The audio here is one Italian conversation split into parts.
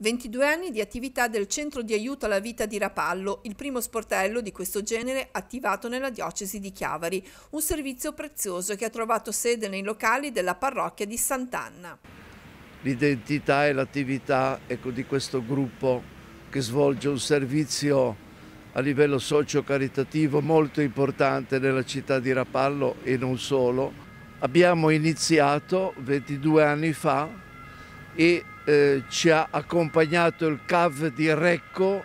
22 anni di attività del Centro di Aiuto alla Vita di Rapallo, il primo sportello di questo genere attivato nella diocesi di Chiavari, un servizio prezioso che ha trovato sede nei locali della parrocchia di Sant'Anna. L'identità e l'attività ecco, di questo gruppo che svolge un servizio a livello socio-caritativo molto importante nella città di Rapallo e non solo. Abbiamo iniziato 22 anni fa e eh, ci ha accompagnato il CAV di Recco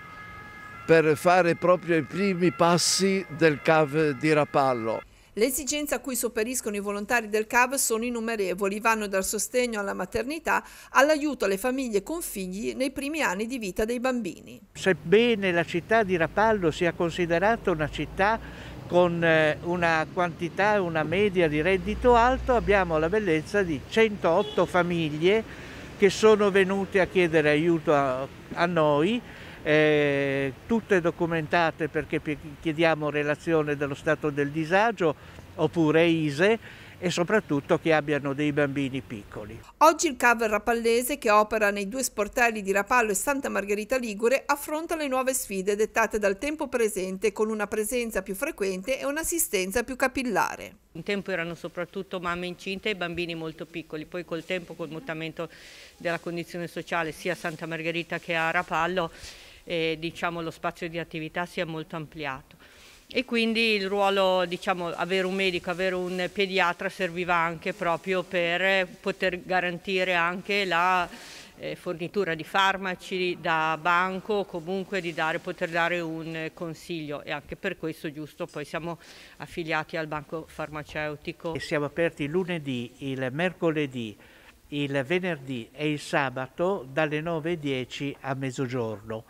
per fare proprio i primi passi del CAV di Rapallo. Le esigenze a cui sopperiscono i volontari del CAV sono innumerevoli, vanno dal sostegno alla maternità all'aiuto alle famiglie con figli nei primi anni di vita dei bambini. Sebbene la città di Rapallo sia considerata una città con eh, una quantità e una media di reddito alto, abbiamo la bellezza di 108 famiglie che sono venute a chiedere aiuto a, a noi, eh, tutte documentate perché chiediamo relazione dello stato del disagio oppure ISE e soprattutto che abbiano dei bambini piccoli. Oggi il CAV Rapallese, che opera nei due sportelli di Rapallo e Santa Margherita Ligure, affronta le nuove sfide dettate dal tempo presente con una presenza più frequente e un'assistenza più capillare. Un tempo erano soprattutto mamme incinte e bambini molto piccoli, poi col tempo, col mutamento della condizione sociale sia a Santa Margherita che a Rapallo, eh, diciamo, lo spazio di attività si è molto ampliato e quindi il ruolo, diciamo, avere un medico, avere un pediatra serviva anche proprio per eh, poter garantire anche la eh, fornitura di farmaci da banco, comunque di dare, poter dare un consiglio e anche per questo giusto poi siamo affiliati al banco farmaceutico. E siamo aperti il lunedì, il mercoledì, il venerdì e il sabato dalle 9.10 a mezzogiorno.